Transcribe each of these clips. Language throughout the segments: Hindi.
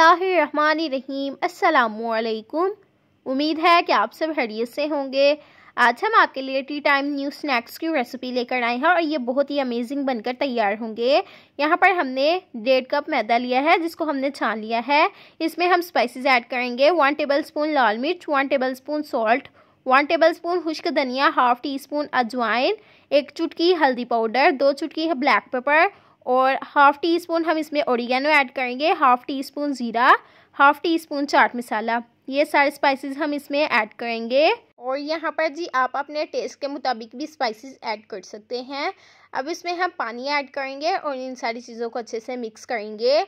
बिसमीम उम्मीद है कि आप सब हरियत से होंगे आज हम आपके लिए टी टाइम न्यू स्नैक्स की रेसिपी लेकर आए हैं और ये बहुत ही अमेजिंग बनकर तैयार होंगे यहाँ पर हमने डेढ़ कप मैदा लिया है जिसको हमने छान लिया है इसमें हम स्पाइसेस ऐड करेंगे वन टेबल स्पून लाल मिर्च one tablespoon salt one tablespoon खुश्क धनिया हाफ टी स्पून अजवाइन एक चुटकी हल्दी पाउडर दो चुटकी ब्लैक पेपर और हाफ़ टी स्पून हम इसमें ओरिगेनो ऐड करेंगे हाफ़ टी स्पून ज़ीरा half teaspoon chaat masala ये सारे स्पाइसेस हम इसमें ऐड करेंगे और यहाँ पर जी आप अपने टेस्ट के मुताबिक भी स्पाइसेस ऐड कर सकते हैं अब इसमें हम पानी ऐड करेंगे और इन सारी चीज़ों को अच्छे से मिक्स करेंगे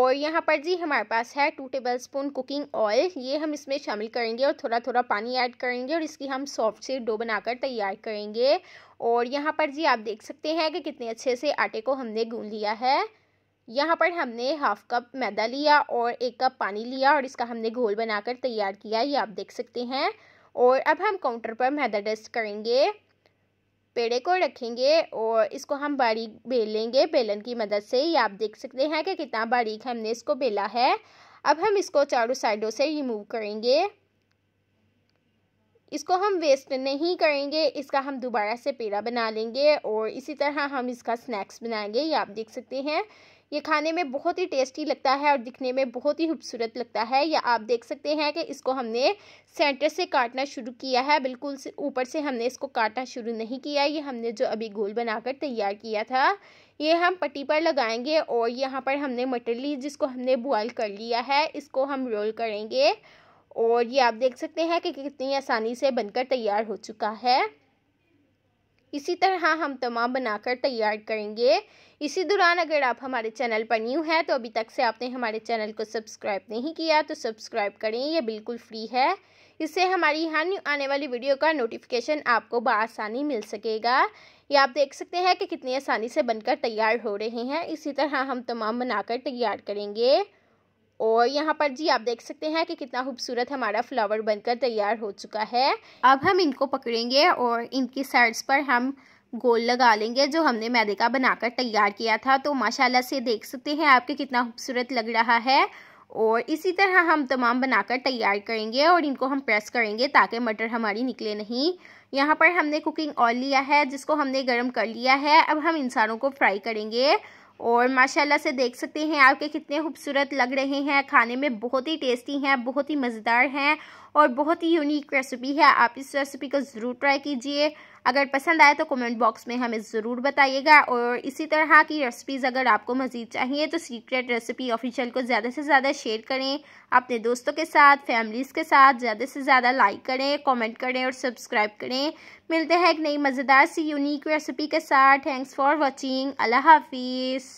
और यहाँ पर जी हमारे पास है two tablespoon cooking oil ये हम इसमें शामिल करेंगे और थोड़ा थोड़ा पानी ऐड करेंगे और इसकी हम सॉफ्ट से डो बनाकर तैयार करेंगे और यहाँ पर जी आप देख सकते हैं कि कितने अच्छे से आटे को हमने गूँध लिया है यहाँ पर हमने हाफ कप मैदा लिया और एक कप पानी लिया और इसका हमने घोल बनाकर तैयार किया ये आप देख सकते हैं और अब हम काउंटर पर मैदा डस्ट करेंगे पेड़े को रखेंगे और इसको हम बारीक बेल लेंगे बेलन की मदद से ये आप देख सकते हैं कि कितना बारीक हमने इसको बेला है अब हम इसको चारों साइडों से रिमूव करेंगे इसको हम वेस्ट नहीं करेंगे इसका हम दोबारा से पेड़ा बना लेंगे और इसी तरह हम इसका स्नैक्स बनाएंगे ये आप देख सकते हैं ये खाने में बहुत ही टेस्टी लगता है और दिखने में बहुत ही खूबसूरत लगता है या आप देख सकते हैं कि इसको हमने सेंटर से काटना शुरू किया है बिल्कुल ऊपर से हमने इसको काटना शुरू नहीं किया ये हमने जो अभी गोल बनाकर तैयार किया था ये हम पट्टी पर लगाएंगे और यहाँ पर हमने मटर ली जिसको हमने बॉयल कर लिया है इसको हम रोल करेंगे और ये आप देख सकते हैं कि कितनी आसानी से बनकर तैयार हो चुका है इसी तरह हाँ, हम तमाम बनाकर तैयार करेंगे इसी दौरान अगर आप हमारे चैनल पर न्यू हैं तो अभी तक से आपने हमारे चैनल को सब्सक्राइब नहीं किया तो सब्सक्राइब करें ये बिल्कुल फ्री है इससे हमारी हर आने वाली वीडियो का नोटिफिकेशन आपको बसानी मिल सकेगा ये आप देख सकते हैं कि कितनी आसानी से बनकर तैयार हो रहे हैं इसी तरह हम तमाम बनाकर तैयार करेंगे और यहाँ पर जी आप देख सकते हैं कि कितना खूबसूरत हमारा फ्लावर बनकर तैयार हो चुका है अब हम इनको पकड़ेंगे और इनकी साइड्स पर हम गोल लगा लेंगे जो हमने मैदे का बनाकर तैयार किया था तो माशाल्लाह से देख सकते हैं आपके कितना खूबसूरत लग रहा है और इसी तरह हम तमाम बनाकर तैयार करेंगे और इनको हम प्रेस करेंगे ताकि मटर हमारी निकले नहीं यहाँ पर हमने कुकिंग ऑयल लिया है जिसको हमने गर्म कर लिया है अब हम इंसानों को फ्राई करेंगे और माशाल्लाह से देख सकते हैं आपके कितने खूबसूरत लग रहे हैं खाने में बहुत ही टेस्टी हैं बहुत ही मज़ेदार हैं और बहुत ही यूनिक रेसिपी है आप इस रेसिपी को ज़रूर ट्राई कीजिए अगर पसंद आए तो कमेंट बॉक्स में हमें ज़रूर बताइएगा और इसी तरह की रेसिपीज़ अगर आपको मज़ीद चाहिए तो सीक्रेट रेसिपी ऑफिशियल को ज़्यादा से ज़्यादा शेयर करें अपने दोस्तों के साथ फैमिलीज़ के साथ ज़्यादा से ज़्यादा लाइक करें कमेंट करें और सब्सक्राइब करें मिलते हैं एक नई मज़ेदार सी यूनिक रेसिपी के साथ थैंक्स फॉर वॉचिंग अल्लाह हाफिज़